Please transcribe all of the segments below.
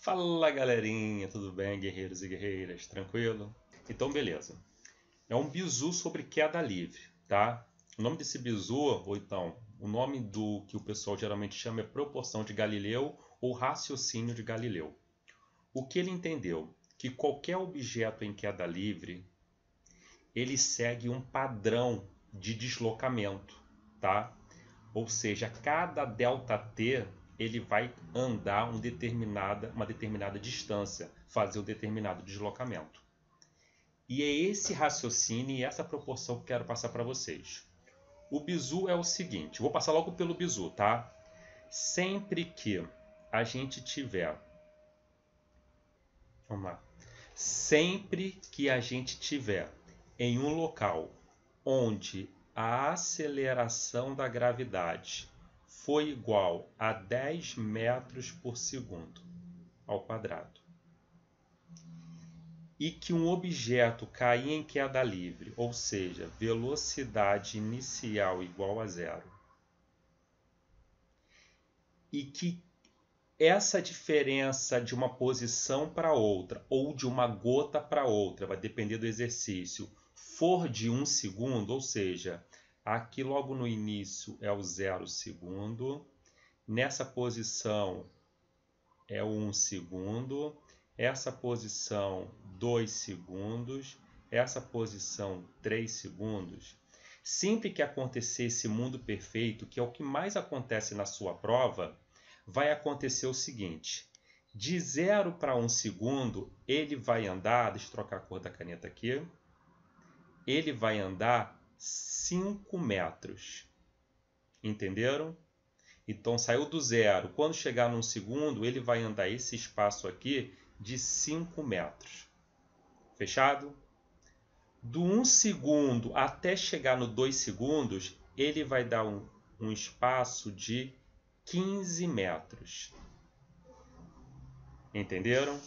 Fala galerinha, tudo bem, guerreiros e guerreiras? Tranquilo? Então, beleza. É um bizu sobre queda livre, tá? O nome desse bizu, ou então, o nome do que o pessoal geralmente chama é proporção de Galileu ou raciocínio de Galileu. O que ele entendeu? Que qualquer objeto em queda livre, ele segue um padrão de deslocamento, tá? Ou seja, cada delta t ele vai andar um determinada, uma determinada distância, fazer um determinado deslocamento. E é esse raciocínio e essa proporção que quero passar para vocês. O bizu é o seguinte, vou passar logo pelo bizu, tá? Sempre que a gente tiver Vamos lá. Sempre que a gente tiver em um local onde a aceleração da gravidade foi igual a 10 metros por segundo ao quadrado. E que um objeto caia em queda livre, ou seja, velocidade inicial igual a zero. E que essa diferença de uma posição para outra, ou de uma gota para outra, vai depender do exercício, for de um segundo, ou seja, Aqui logo no início é o zero segundo. Nessa posição é o um segundo. Essa posição, dois segundos. Essa posição, três segundos. Sempre que acontecer esse mundo perfeito, que é o que mais acontece na sua prova, vai acontecer o seguinte. De zero para um segundo, ele vai andar, deixa eu trocar a cor da caneta aqui, ele vai andar 5 metros. Entenderam? Então saiu do zero. Quando chegar num segundo, ele vai andar esse espaço aqui de 5 metros. Fechado? Do 1 um segundo até chegar no 2 segundos, ele vai dar um, um espaço de 15 metros. Entenderam?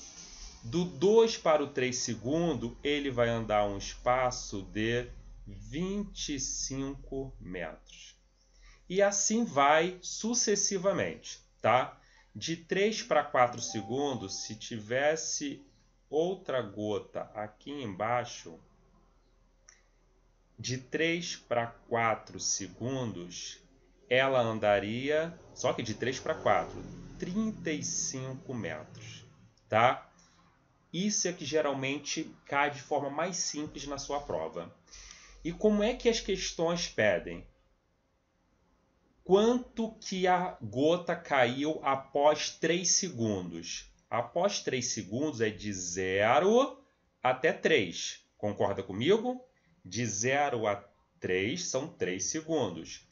Do 2 para o 3 segundo, ele vai andar um espaço de 25 metros. E assim vai sucessivamente, tá? De 3 para 4 segundos, se tivesse outra gota aqui embaixo, de 3 para 4 segundos, ela andaria, só que de 3 para 4, 35 metros, tá? Isso é que geralmente cai de forma mais simples na sua prova. E como é que as questões pedem? Quanto que a gota caiu após 3 segundos? Após 3 segundos é de 0 até 3. Concorda comigo? De 0 a 3 são 3 segundos.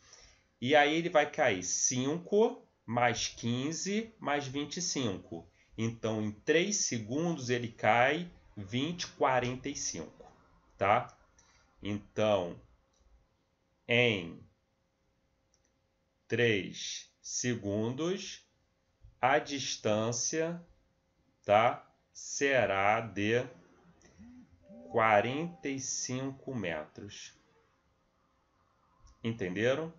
E aí ele vai cair 5 mais 15 mais 25. Então, em 3 segundos ele cai 20,45, tá? Então, em 3 segundos, a distância tá, será de 45 metros. Entenderam?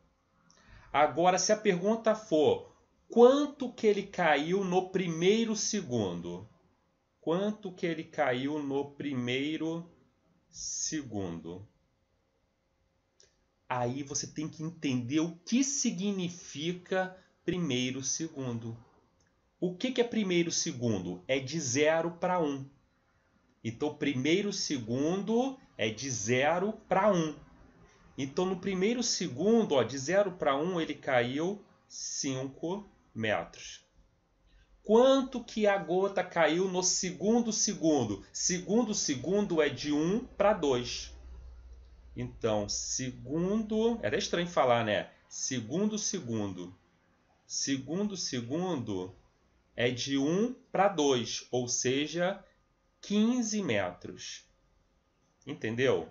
Agora, se a pergunta for quanto que ele caiu no primeiro segundo? Quanto que ele caiu no primeiro segundo? aí você tem que entender o que significa primeiro segundo. O que, que é primeiro segundo? É de zero para um. Então, primeiro segundo é de zero para um. Então, no primeiro segundo, ó, de zero para um, ele caiu 5 metros. Quanto que a gota caiu no segundo segundo? Segundo segundo é de 1 para 2. Então, segundo. Era estranho falar, né? Segundo, segundo. Segundo, segundo é de 1 para 2, ou seja, 15 metros. Entendeu?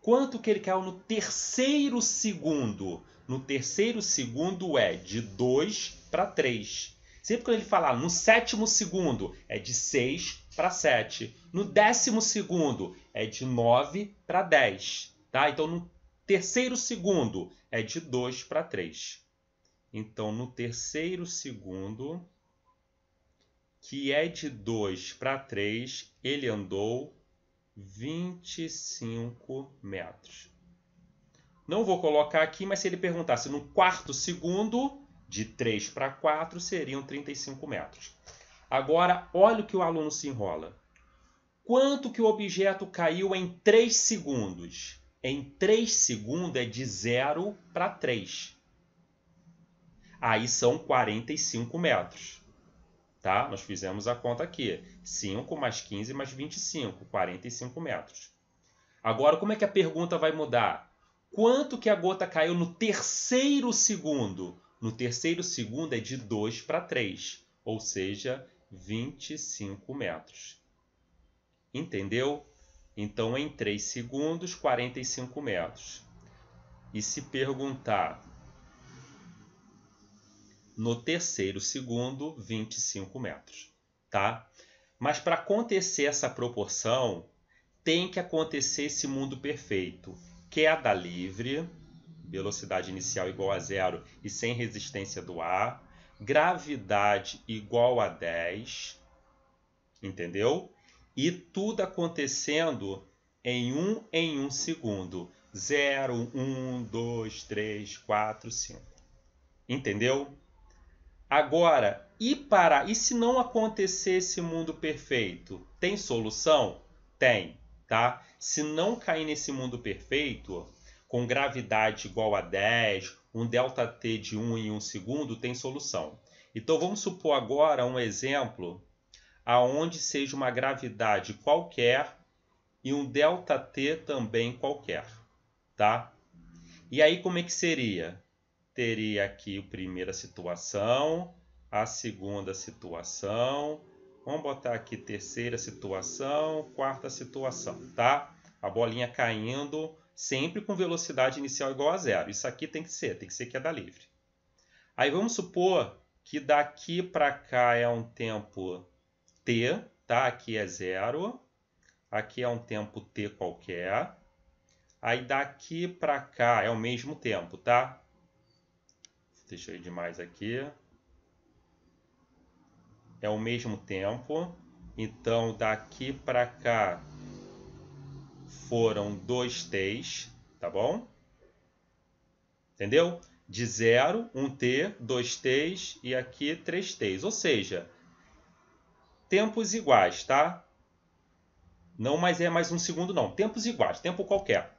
Quanto que ele caiu no terceiro segundo? No terceiro segundo é de 2 para 3. Sempre que ele falar no sétimo segundo, é de 6 para 7. No décimo segundo, é de 9 para 10. Tá? Então, no terceiro segundo é de 2 para 3. Então, no terceiro segundo, que é de 2 para 3, ele andou 25 metros. Não vou colocar aqui, mas se ele perguntasse no quarto segundo, de 3 para 4 seriam 35 metros. Agora, olha o que o aluno se enrola. Quanto que o objeto caiu em 3 segundos? em 3 segundos é de 0 para 3. Aí são 45 metros. Tá? Nós fizemos a conta aqui. 5 mais 15 mais 25, 45 metros. Agora, como é que a pergunta vai mudar? Quanto que a gota caiu no terceiro segundo? No terceiro segundo é de 2 para 3, ou seja, 25 metros. Entendeu? Então, em 3 segundos, 45 metros. E se perguntar no terceiro segundo, 25 metros, tá? Mas para acontecer essa proporção, tem que acontecer esse mundo perfeito. Queda livre, velocidade inicial igual a zero e sem resistência do ar, gravidade igual a 10, entendeu? e tudo acontecendo em um em um segundo. 0, 1, 2, 3, 4, 5. Entendeu? Agora, e para e se não acontecer esse mundo perfeito? Tem solução? Tem, tá? Se não cair nesse mundo perfeito, com gravidade igual a 10, um delta t de 1 em 1 segundo, tem solução. Então vamos supor agora um exemplo aonde seja uma gravidade qualquer e um delta t também qualquer, tá? E aí como é que seria? Teria aqui a primeira situação, a segunda situação, vamos botar aqui terceira situação, quarta situação, tá? A bolinha caindo sempre com velocidade inicial igual a zero. Isso aqui tem que ser, tem que ser queda livre. Aí vamos supor que daqui para cá é um tempo t, tá? Aqui é zero, aqui é um tempo t qualquer. Aí daqui para cá é o mesmo tempo, tá? Deixa eu ir demais aqui. É o mesmo tempo. Então daqui para cá foram dois t's, tá bom? Entendeu? De zero, um t, dois t's e aqui três t's. Ou seja, tempos iguais, tá? Não mais é mais um segundo, não. Tempos iguais, tempo qualquer.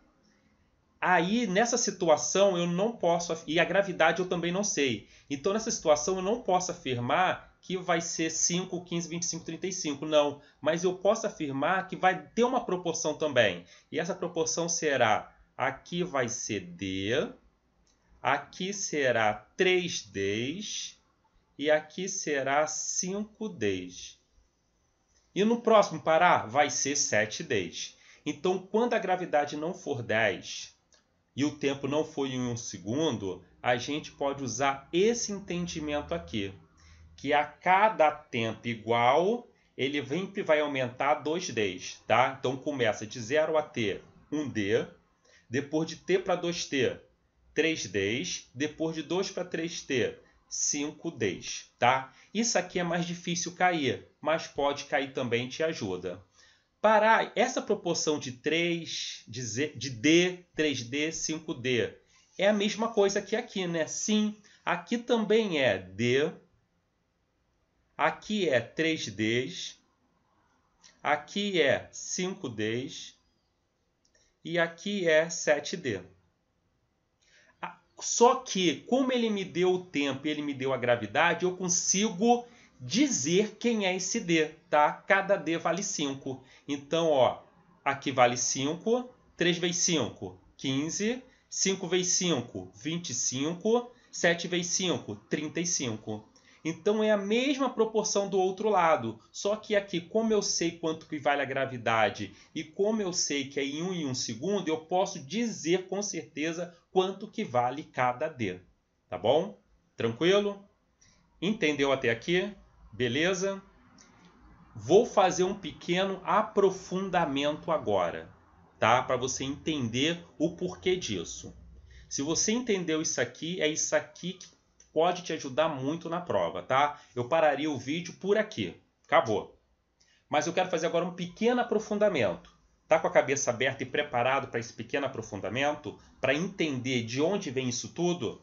Aí, nessa situação, eu não posso. E a gravidade eu também não sei. Então, nessa situação, eu não posso afirmar que vai ser 5, 15, 25, 35. Não. Mas eu posso afirmar que vai ter uma proporção também. E essa proporção será: aqui vai ser D, aqui será 3Ds e aqui será 5Ds. E no próximo parar vai ser 7 days. Então, quando a gravidade não for 10 e o tempo não for em um segundo, a gente pode usar esse entendimento aqui, que a cada tempo igual, ele sempre vai aumentar 2 days. tá? Então começa de 0 a T, 1 D, depois de T para 2T, 3 Ds, depois de 2 para 3T, 5 Ds, tá? Isso aqui é mais difícil cair, mas pode cair também, te ajuda. Para essa proporção de 3, de, Z, de D, 3D, 5D, é a mesma coisa que aqui, né? Sim, aqui também é D, aqui é 3Ds, aqui é 5Ds e aqui é 7D. Só que, como ele me deu o tempo e ele me deu a gravidade, eu consigo dizer quem é esse D, tá? Cada D vale 5. Então, ó, aqui vale 5, 3 vezes 5, 15, 5 vezes 5, 25, 7 vezes 5, 35. Então é a mesma proporção do outro lado, só que aqui, como eu sei quanto que vale a gravidade e como eu sei que é em 1 um em 1 um segundo, eu posso dizer com certeza quanto que vale cada D. Tá bom? Tranquilo? Entendeu até aqui? Beleza? Vou fazer um pequeno aprofundamento agora, tá? Para você entender o porquê disso. Se você entendeu isso aqui, é isso aqui que pode te ajudar muito na prova, tá? Eu pararia o vídeo por aqui. Acabou. Mas eu quero fazer agora um pequeno aprofundamento. Tá com a cabeça aberta e preparado para esse pequeno aprofundamento? Para entender de onde vem isso tudo?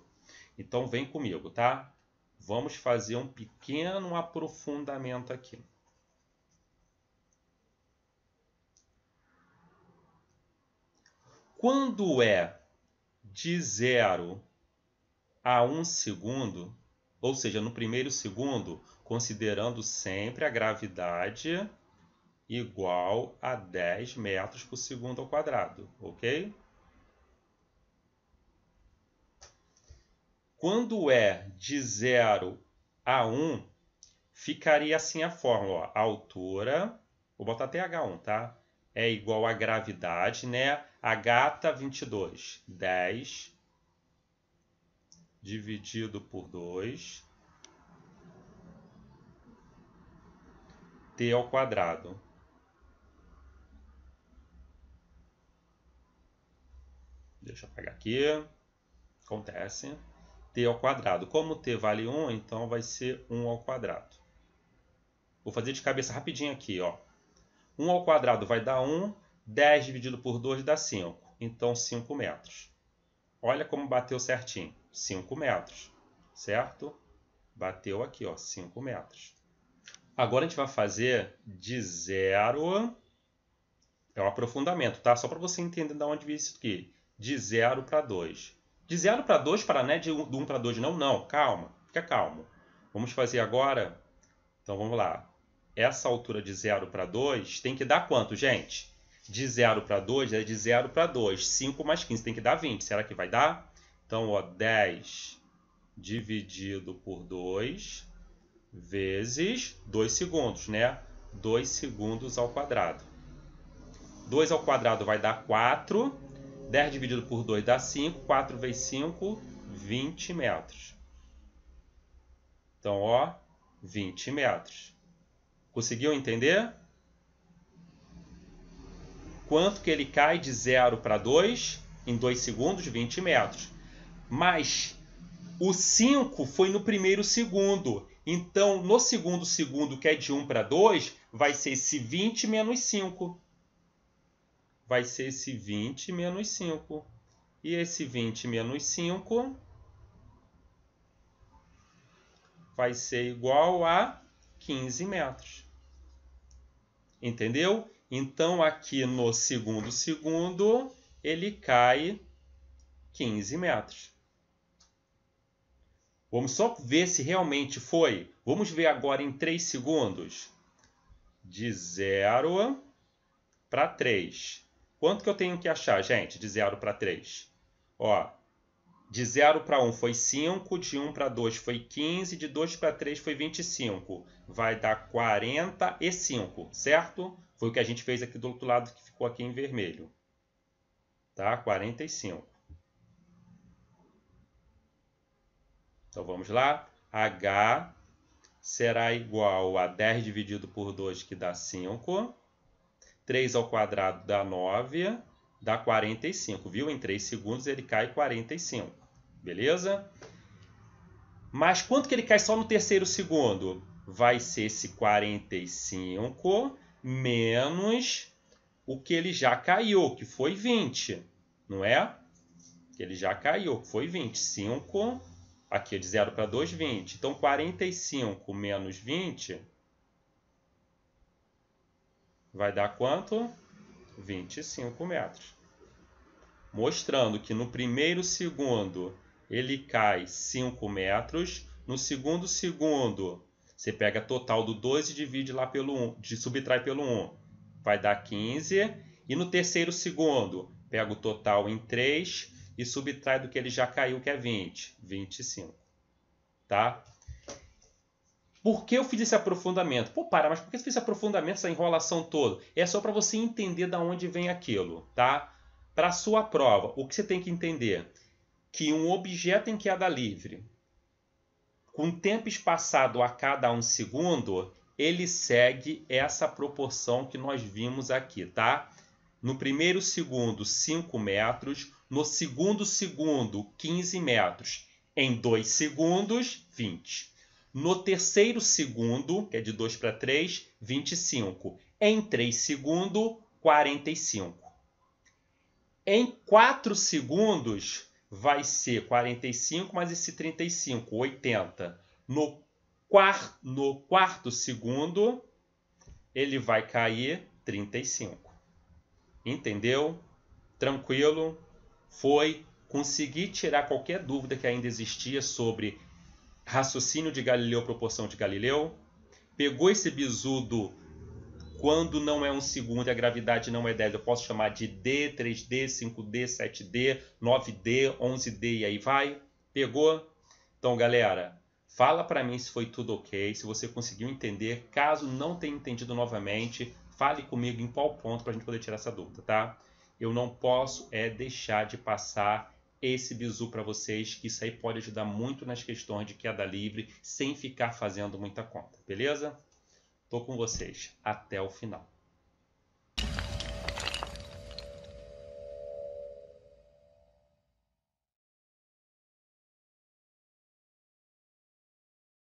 Então vem comigo, tá? Vamos fazer um pequeno aprofundamento aqui. Quando é de zero a um segundo, ou seja, no primeiro segundo, considerando sempre a gravidade igual a 10 metros por segundo ao quadrado, ok? Quando é de 0 a 1, ficaria assim a fórmula. Ó, altura, vou botar até H1, tá? É igual à gravidade, né? H tá 22, 10 dividido por 2, t ao quadrado. Deixa eu apagar aqui. Acontece. t ao quadrado. Como t vale 1, então vai ser 1 ao quadrado. Vou fazer de cabeça rapidinho aqui, ó. 1 ao quadrado vai dar 1, 10 dividido por 2 dá 5, então 5 metros. Olha como bateu certinho, 5 metros, certo? Bateu aqui, ó, 5 metros. Agora a gente vai fazer de zero, é o um aprofundamento, tá? Só para você entender de onde vem isso aqui, de zero para 2. De zero para 2, para, né? De 1 um, para 2, não, não, calma, fica calmo. Vamos fazer agora, então vamos lá. Essa altura de zero para 2 tem que dar quanto, gente? de 0 para 2 é de 0 para 2. 5 mais 15 tem que dar 20. Será que vai dar? Então, ó, 10 dividido por 2 vezes 2 segundos, né? 2 segundos ao quadrado. 2 ao quadrado vai dar 4. 10 dividido por 2 dá 5. 4 vezes 5, 20 metros. Então, ó, 20 metros. Conseguiu entender? quanto que ele cai de 0 para 2 em 2 segundos, 20 metros. Mas o 5 foi no primeiro segundo. Então, no segundo segundo, que é de 1 um para 2, vai ser esse 20 menos 5. Vai ser esse 20 menos 5. E esse 20 menos 5 vai ser igual a 15 metros. Entendeu? Então, aqui no segundo segundo, ele cai 15 metros. Vamos só ver se realmente foi. Vamos ver agora em 3 segundos. De 0 para 3. Quanto que eu tenho que achar, gente, de 0 para 3? Ó, de 0 para 1 foi 5, de 1 para 2 foi 15, de 2 para 3 foi 25. Vai dar 45, certo? Foi o que a gente fez aqui do outro lado que ficou aqui em vermelho. Tá? 45. Então vamos lá. H será igual a 10 dividido por 2, que dá 5. 3 ao quadrado dá 9, dá 45, viu? Em 3 segundos ele cai 45, beleza? Mas quanto que ele cai só no terceiro segundo? Vai ser esse 45 menos o que ele já caiu, que foi 20, não é? Que ele já caiu, que foi 25. Aqui é de 0 para 2, 20. Então, 45 menos 20 vai dar quanto? 25 metros. Mostrando que no primeiro segundo ele cai 5 metros, no segundo segundo você pega total do 2 e divide lá pelo 1, de, subtrai pelo 1. Vai dar 15. E no terceiro segundo, pega o total em 3 e subtrai do que ele já caiu, que é 20. 25. Tá? Por que eu fiz esse aprofundamento? Pô, para, mas por que eu fiz esse aprofundamento, essa enrolação toda? É só para você entender da onde vem aquilo, tá? Para sua prova, o que você tem que entender? Que um objeto em queda livre com o tempo espaçado a cada um segundo, ele segue essa proporção que nós vimos aqui, tá? No primeiro segundo, 5 metros. No segundo segundo, 15 metros. Em 2 segundos, 20. No terceiro segundo, que é de 2 para 3, 25. Em 3 segundos, 45. Em 4 segundos, vai ser 45 mais esse 35, 80. No, quar no quarto segundo, ele vai cair 35. Entendeu? Tranquilo? Foi. Consegui tirar qualquer dúvida que ainda existia sobre raciocínio de Galileu, proporção de Galileu. Pegou esse bizu do quando não é um segundo e a gravidade não é 10, eu posso chamar de D, 3D, 5D, 7D, 9D, 11D e aí vai. Pegou? Então, galera, fala para mim se foi tudo ok, se você conseguiu entender. Caso não tenha entendido novamente, fale comigo em qual ponto para a gente poder tirar essa dúvida, tá? Eu não posso é deixar de passar esse bizu para vocês, que isso aí pode ajudar muito nas questões de queda livre, sem ficar fazendo muita conta, beleza? Tô com vocês até o final.